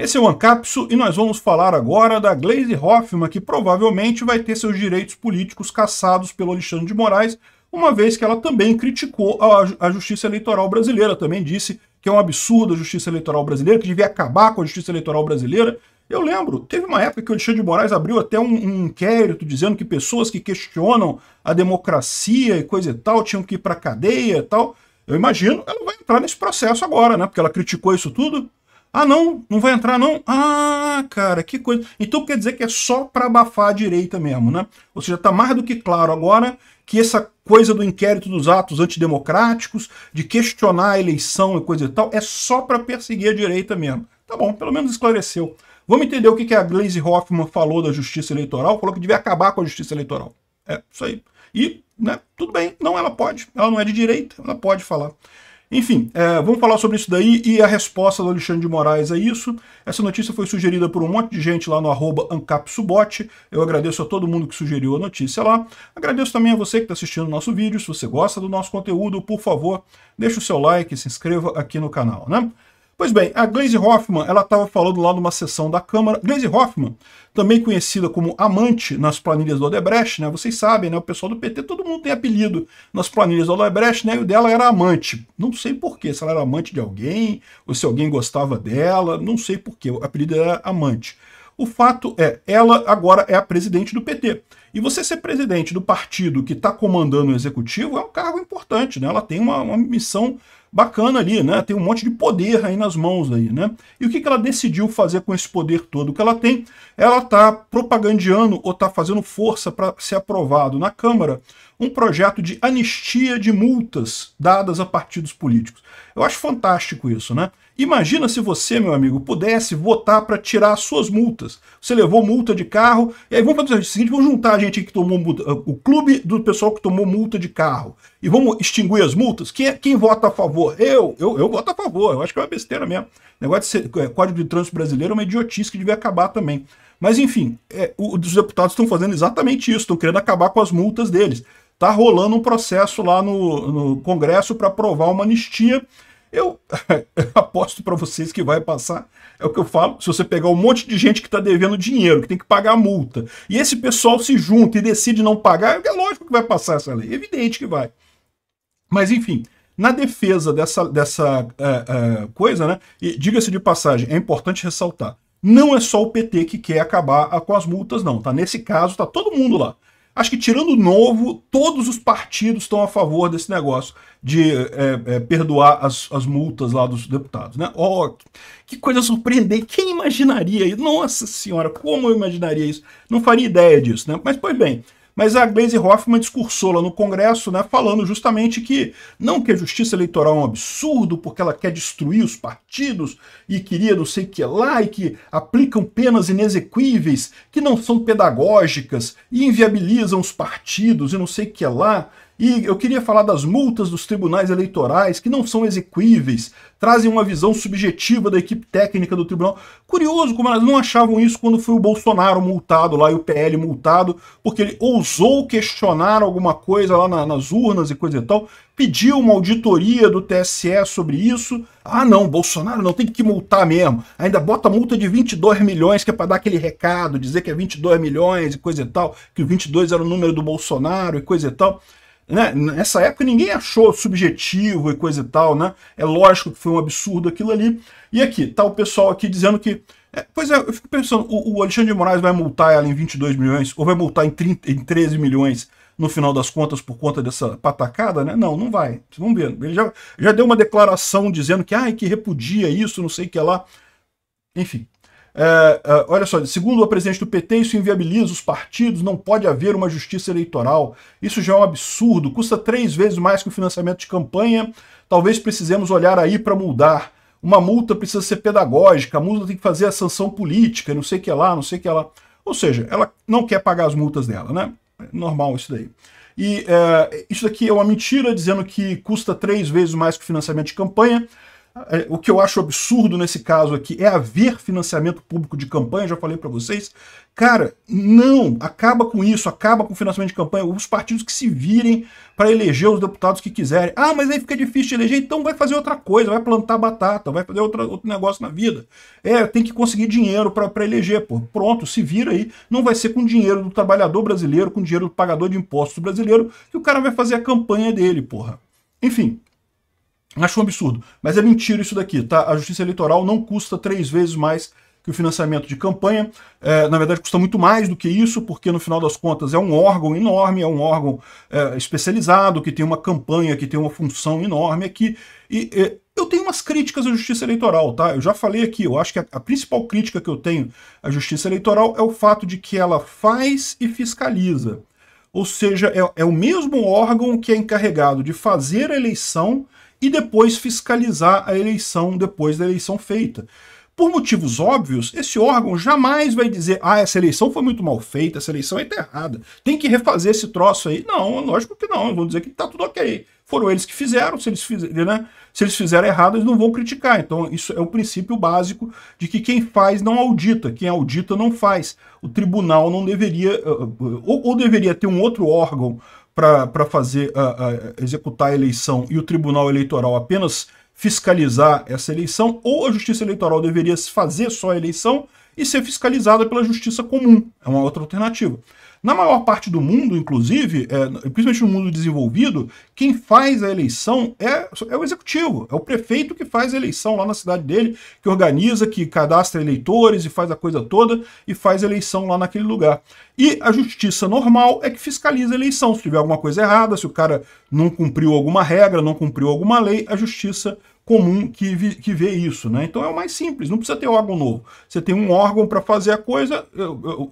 Esse é o Ancapsu e nós vamos falar agora da Glaze Hoffmann, que provavelmente vai ter seus direitos políticos cassados pelo Alexandre de Moraes, uma vez que ela também criticou a, a justiça eleitoral brasileira, também disse que é um absurdo a justiça eleitoral brasileira, que devia acabar com a justiça eleitoral brasileira. Eu lembro, teve uma época que o Alexandre de Moraes abriu até um, um inquérito dizendo que pessoas que questionam a democracia e coisa e tal tinham que ir para cadeia e tal. Eu imagino, ela vai entrar nesse processo agora, né? Porque ela criticou isso tudo. Ah, não, não vai entrar não? Ah, cara, que coisa. Então quer dizer que é só para abafar a direita mesmo, né? Ou seja, está mais do que claro agora que essa coisa do inquérito dos atos antidemocráticos, de questionar a eleição e coisa e tal, é só para perseguir a direita mesmo. Tá bom, pelo menos esclareceu. Vamos entender o que, que a Glaze Hoffman falou da justiça eleitoral, falou que devia acabar com a justiça eleitoral. É, isso aí. E, né, tudo bem, não, ela pode, ela não é de direita, ela pode falar. Enfim, é, vamos falar sobre isso daí e a resposta do Alexandre de Moraes a isso. Essa notícia foi sugerida por um monte de gente lá no arroba ancapsubot. Eu agradeço a todo mundo que sugeriu a notícia lá. Agradeço também a você que está assistindo o nosso vídeo. Se você gosta do nosso conteúdo, por favor, deixe o seu like, se inscreva aqui no canal, né? Pois bem, a Glaze Hoffman, ela estava falando lá numa sessão da Câmara. Glaze Hoffman, também conhecida como amante nas planilhas do Odebrecht, né? Vocês sabem, né? O pessoal do PT, todo mundo tem apelido nas planilhas do Odebrecht, né? E o dela era amante. Não sei porquê, se ela era amante de alguém, ou se alguém gostava dela, não sei porquê. O apelido era amante. O fato é, ela agora é a presidente do PT. E você ser presidente do partido que está comandando o executivo é um cargo importante, né? Ela tem uma, uma, missão bacana ali, né? Tem um monte de poder aí nas mãos aí, né? E o que, que ela decidiu fazer com esse poder todo que ela tem? Ela está propagandeando ou está fazendo força para ser aprovado na Câmara um projeto de anistia de multas dadas a partidos políticos. Eu acho fantástico isso, né? Imagina se você, meu amigo, pudesse votar para tirar suas multas. Você levou multa de carro, e aí vamos fazer o seguinte, vamos juntar a gente que tomou multa, ah, o clube do pessoal que tomou multa de carro e vamos extinguir as multas. Quem, é, quem vota a favor? Eu, eu, eu voto a favor. Eu acho que é uma besteira mesmo. O negócio de ser, é, código de trânsito brasileiro é uma idiotice que devia acabar também. Mas enfim, é, o, os deputados estão fazendo exatamente isso, estão querendo acabar com as multas deles. Está rolando um processo lá no, no Congresso para aprovar uma anistia Eu aposto para vocês que vai passar, é o que eu falo, se você pegar um monte de gente que está devendo dinheiro, que tem que pagar multa, e esse pessoal se junta e decide não pagar, é lógico que vai passar essa lei, é evidente que vai. Mas enfim, na defesa dessa, dessa uh, uh, coisa, né, e diga-se de passagem, é importante ressaltar, não é só o PT que quer acabar com as multas, não, tá? Nesse caso, tá todo mundo lá. Acho que tirando o novo, todos os partidos estão a favor desse negócio de é, é, perdoar as, as multas lá dos deputados, né? Oh, que coisa surpreendente! Quem imaginaria isso? Nossa senhora, como eu imaginaria isso? Não faria ideia disso, né? Mas, pois bem, mas a Glaze Hoffman discursou lá no Congresso, né, falando justamente que não que a justiça eleitoral é um absurdo, porque ela quer destruir os partidos e queria não sei o que lá, e que aplicam penas inexequíveis, que não são pedagógicas e inviabilizam os partidos e não sei o que lá. E eu queria falar das multas dos tribunais eleitorais, que não são exequíveis, trazem uma visão subjetiva da equipe técnica do tribunal. Curioso como elas não achavam isso quando foi o Bolsonaro multado lá e o PL multado, porque ele ousou questionar alguma coisa lá na, nas urnas e coisa e tal, pediu uma auditoria do TSE sobre isso. Ah, não, Bolsonaro não tem que multar mesmo. Ainda bota multa de 22 milhões, que é para dar aquele recado, dizer que é 22 milhões e coisa e tal, que o 22 era o número do Bolsonaro e coisa e tal. Né? Nessa época ninguém achou subjetivo e coisa e tal, né? É lógico que foi um absurdo aquilo ali. E aqui, tá o pessoal aqui dizendo que... É, pois é, eu fico pensando, o, o, Alexandre de Moraes vai multar ela em 22 milhões, ou vai multar em, 30, em 13 milhões no final das contas por conta dessa patacada, né? Não, não vai. Vamos ver. Ele já, já deu uma declaração dizendo que, ai, que repudia isso, não sei o que lá. Enfim, é, é, olha só, segundo o presidente do PT, isso inviabiliza os partidos, não pode haver uma justiça eleitoral. Isso já é um absurdo, custa três vezes mais que o financiamento de campanha. Talvez precisemos olhar aí para mudar. Uma multa precisa ser pedagógica, a multa tem que fazer a sanção política, não sei o que lá, não sei o que lá. Ou seja, ela não quer pagar as multas dela, né? É normal isso daí. E é, isso daqui é uma mentira, dizendo que custa três vezes mais que o financiamento de campanha. É, o que eu acho absurdo nesse caso aqui é haver financiamento público de campanha, já falei para vocês. Cara, não, acaba com isso, acaba com o financiamento de campanha. Os partidos que se virem para eleger os deputados que quiserem. Ah, mas aí fica difícil eleger, então vai fazer outra coisa, vai plantar batata, vai fazer outra, outro negócio na vida. É, tem que conseguir dinheiro para eleger, pô. Pronto, se vira aí. Não vai ser com dinheiro do trabalhador brasileiro, com dinheiro do pagador de impostos brasileiro, que o cara vai fazer a campanha dele, porra. Enfim, Acho um absurdo, mas é mentira isso daqui, tá? A justiça eleitoral não custa três vezes mais que o financiamento de campanha. É, na verdade, custa muito mais do que isso, porque no final das contas é um órgão enorme, é um órgão é, especializado, que tem uma campanha, que tem uma função enorme aqui. E é, eu tenho umas críticas à justiça eleitoral, tá? Eu já falei aqui, eu acho que a, a principal crítica que eu tenho à justiça eleitoral é o fato de que ela faz e fiscaliza. Ou seja, é, é o mesmo órgão que é encarregado de fazer a eleição e depois fiscalizar a eleição depois da eleição feita. Por motivos óbvios, esse órgão jamais vai dizer ah, essa eleição foi muito mal feita, essa eleição é errada, tem que refazer esse troço aí. Não, lógico que não, vão dizer que está tudo ok. Foram eles que fizeram, se eles fizeram né? se eles fizeram errado, eles não vão criticar. Então, isso é o princípio básico de que quem faz não audita, quem audita não faz. O tribunal não deveria, eh, eh, ou, ou deveria ter um outro órgão para fazer executar a eleição e o Tribunal Eleitoral apenas fiscalizar essa eleição, ou a Justiça Eleitoral deveria fazer só a eleição e ser fiscalizada pela Justiça Comum. É uma outra alternativa. Na maior parte do mundo, inclusive, é, principalmente no mundo desenvolvido, quem faz a eleição é, é o executivo, é o prefeito que faz a eleição lá na cidade dele, que organiza, que cadastra eleitores e faz a coisa toda e faz a eleição lá naquele lugar. E a justiça normal é que fiscaliza a eleição. Se tiver alguma coisa errada, se o cara não cumpriu alguma regra, não cumpriu alguma lei, a justiça comum que, vi, que vê isso, né? Então é o mais simples, não precisa ter órgão novo. Você tem um órgão para fazer a coisa,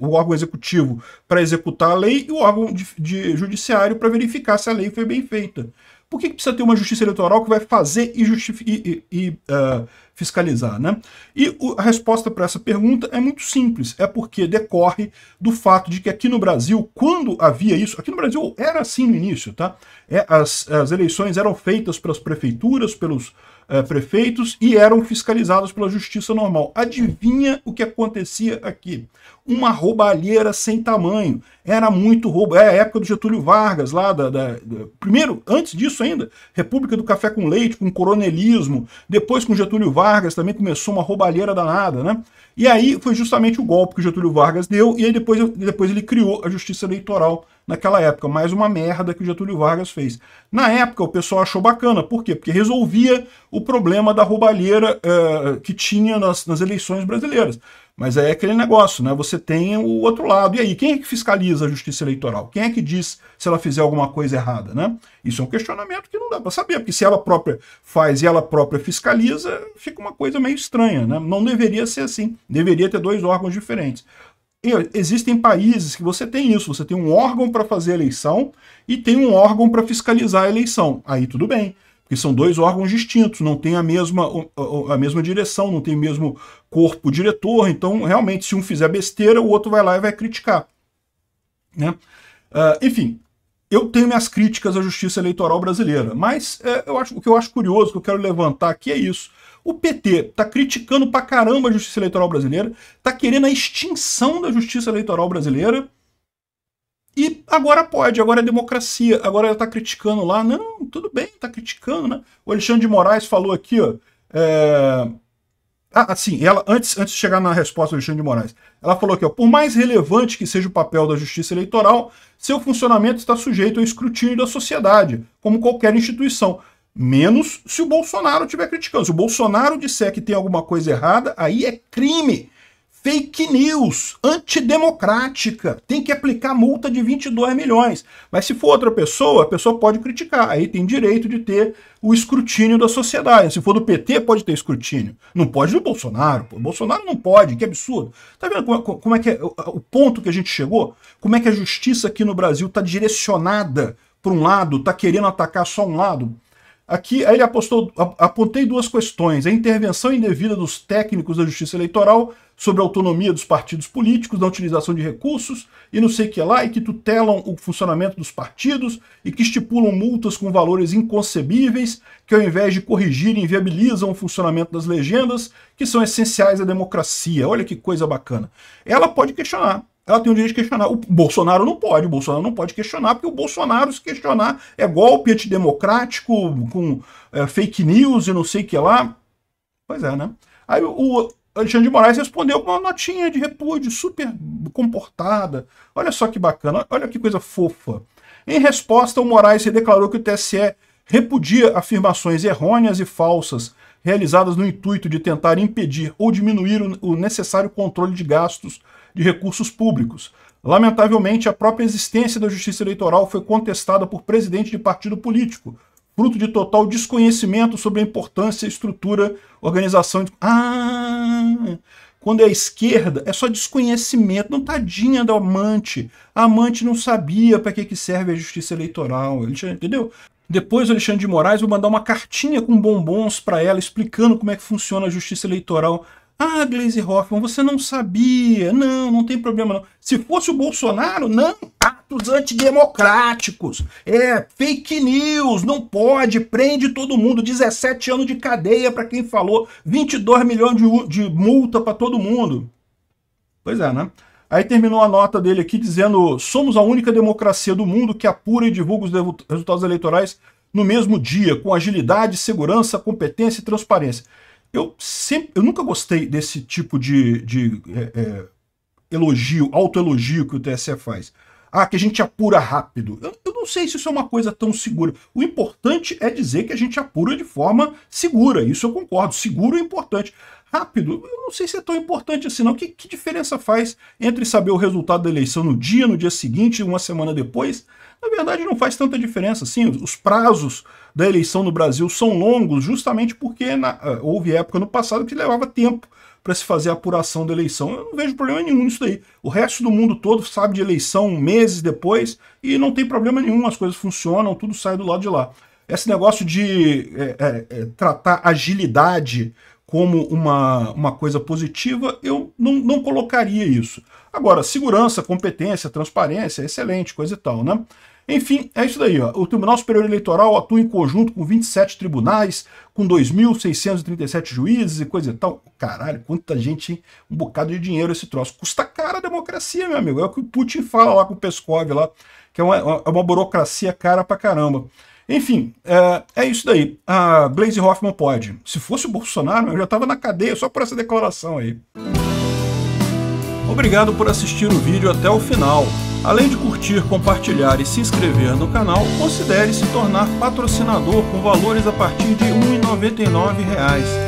o órgão executivo para executar a lei e o órgão de, de judiciário para verificar se a lei foi bem feita por que, que precisa ter uma justiça eleitoral que vai fazer e, e, e uh, fiscalizar? Né? E o, a resposta para essa pergunta é muito simples, é porque decorre do fato de que aqui no Brasil, quando havia isso, aqui no Brasil era assim no início, tá? É, as, as eleições eram feitas pelas prefeituras, pelos uh, prefeitos e eram fiscalizadas pela justiça normal. Adivinha o que acontecia aqui? Uma roubalheira sem tamanho. Era muito roubo. É a época do Getúlio Vargas, lá da, da, da primeiro, antes disso, isso ainda. República do Café com Leite, com coronelismo, depois com Getúlio Vargas também começou uma roubalheira danada, né? E aí foi justamente o golpe que Getúlio Vargas deu, e aí depois, depois ele criou a justiça eleitoral naquela época. Mais uma merda que o Getúlio Vargas fez. Na época, o pessoal achou bacana. Por quê? Porque resolvia o problema da roubalheira uh, que tinha nas, nas eleições brasileiras. Mas aí é aquele negócio, né? Você tem o outro lado. E aí, quem é que fiscaliza a justiça eleitoral? Quem é que diz se ela fizer alguma coisa errada, né? Isso é um questionamento que não dá para saber, porque se ela própria faz e ela própria fiscaliza, fica uma coisa meio estranha, né? Não deveria ser assim. Deveria ter dois órgãos diferentes. E existem países que você tem isso, você tem um órgão para fazer a eleição e tem um órgão para fiscalizar a eleição. Aí tudo bem. Porque são dois órgãos distintos, não tem a mesma, a mesma direção, não tem o mesmo corpo diretor. Então, realmente, se um fizer besteira, o outro vai lá e vai criticar. Né? Uh, enfim, eu tenho minhas críticas à justiça eleitoral brasileira, mas é, eu acho, o que eu acho curioso, que eu quero levantar aqui é isso. O PT está criticando pra caramba a justiça eleitoral brasileira, está querendo a extinção da justiça eleitoral brasileira, e agora pode, agora é democracia. Agora ela está criticando lá. Não, tudo bem, está criticando, né? O Alexandre de Moraes falou aqui, ó. É... Ah, assim, ela, antes, antes de chegar na resposta do Alexandre de Moraes, ela falou aqui, ó, por mais relevante que seja o papel da justiça eleitoral, seu funcionamento está sujeito ao escrutínio da sociedade, como qualquer instituição. Menos se o Bolsonaro estiver criticando. Se o Bolsonaro disser que tem alguma coisa errada, aí é crime fake news, antidemocrática, tem que aplicar multa de 22 milhões. Mas se for outra pessoa, a pessoa pode criticar, aí tem direito de ter o escrutínio da sociedade. Se for do PT, pode ter escrutínio. Não pode do Bolsonaro. Pô. Bolsonaro não pode, que absurdo. Tá vendo como, é, como é que é, o ponto que a gente chegou? Como é que a justiça aqui no Brasil está direcionada para um lado, está querendo atacar só um lado? Aqui ele apostou, apontei duas questões: a intervenção indevida dos técnicos da justiça eleitoral sobre a autonomia dos partidos políticos, na utilização de recursos e não sei o que lá, e que tutelam o funcionamento dos partidos e que estipulam multas com valores inconcebíveis, que ao invés de corrigirem, viabilizam o funcionamento das legendas, que são essenciais à democracia. Olha que coisa bacana. Ela pode questionar ela tem o direito de questionar. O Bolsonaro não pode, o Bolsonaro não pode questionar, porque o Bolsonaro, se questionar, é golpe antidemocrático, com é, fake news e não sei o que lá. Pois é, né? Aí o Alexandre de Moraes respondeu com uma notinha de repúdio, super comportada. Olha só que bacana, olha que coisa fofa. Em resposta, o Moraes declarou que o TSE repudia afirmações errôneas e falsas realizadas no intuito de tentar impedir ou diminuir o necessário controle de gastos de recursos públicos. Lamentavelmente, a própria existência da justiça eleitoral foi contestada por presidente de partido político, fruto de total desconhecimento sobre a importância, estrutura, organização. De... Ah! Quando é a esquerda, é só desconhecimento. Não tadinha da amante. A amante não sabia para que, que serve a justiça eleitoral. Entendeu? Depois, o Alexandre de Moraes vai mandar uma cartinha com bombons para ela explicando como é que funciona a justiça eleitoral. Ah, Glaze Hoffman, você não sabia. Não, não tem problema não. Se fosse o Bolsonaro, não. Atos antidemocráticos. É fake news, não pode, prende todo mundo. 17 anos de cadeia para quem falou, 22 milhões de, de multa para todo mundo. Pois é, né? Aí terminou a nota dele aqui dizendo: somos a única democracia do mundo que apura e divulga os resultados eleitorais no mesmo dia, com agilidade, segurança, competência e transparência. Eu, sempre, eu nunca gostei desse tipo de, de é, é, elogio, autoelogio que o TSE faz. Ah, que a gente apura rápido. Eu, eu, não sei se isso é uma coisa tão segura. O importante é dizer que a gente apura de forma segura. Isso eu concordo. Seguro é importante rápido, eu não sei se é tão importante assim, não. Que, que diferença faz entre saber o resultado da eleição no dia, no dia seguinte, uma semana depois? Na verdade, não faz tanta diferença. Sim, os prazos da eleição no Brasil são longos, justamente porque na, ah, houve época no passado que levava tempo para se fazer a apuração da eleição. Eu não vejo problema nenhum nisso daí. O resto do mundo todo sabe de eleição meses depois e não tem problema nenhum, as coisas funcionam, tudo sai do lado de lá. Esse negócio de é, é, é tratar agilidade como uma, uma coisa positiva, eu não, não colocaria isso. Agora, segurança, competência, transparência, excelente, coisa e tal, né? Enfim, é isso daí. Ó. O Tribunal Superior Eleitoral atua em conjunto com 27 tribunais, com 2.637 juízes e coisa e tal. Caralho, quanta gente, hein? um bocado de dinheiro esse troço. Custa cara a democracia, meu amigo. É o que o Putin fala lá com o Peskov, lá, que é uma, é uma burocracia cara pra caramba. Enfim, é, é isso daí. A Blaze Hoffman pode. Se fosse o Bolsonaro, eu já estava na cadeia só por essa declaração aí. Obrigado por assistir o vídeo até o final. Além de curtir, compartilhar e se inscrever no canal, considere se tornar patrocinador com valores a partir de R$ 1,99